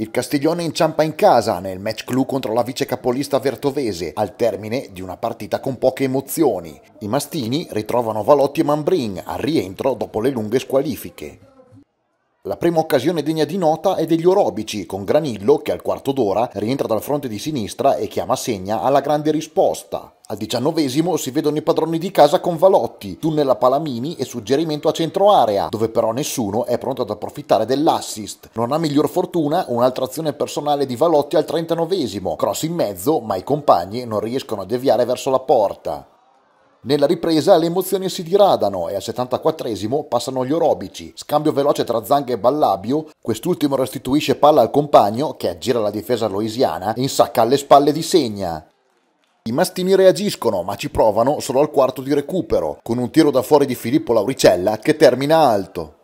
Il Castiglione inciampa in casa nel match clou contro la vice capolista Vertovese al termine di una partita con poche emozioni. I Mastini ritrovano Valotti e Mambrin al rientro dopo le lunghe squalifiche. La prima occasione degna di nota è degli Orobici, con Granillo che al quarto d'ora rientra dal fronte di sinistra e chiama segna alla grande risposta. Al diciannovesimo si vedono i padroni di casa con Valotti, tunnel a Palamini e suggerimento a centro area, dove però nessuno è pronto ad approfittare dell'assist. Non ha miglior fortuna un'altra azione personale di Valotti al trentanovesimo, cross in mezzo ma i compagni non riescono a deviare verso la porta. Nella ripresa le emozioni si diradano e al 74 passano gli orobici. Scambio veloce tra Zanga e Ballabio, quest'ultimo restituisce palla al compagno che aggira la difesa loisiana e insacca alle spalle di Segna. I mastini reagiscono, ma ci provano solo al quarto di recupero, con un tiro da fuori di Filippo Lauricella che termina alto.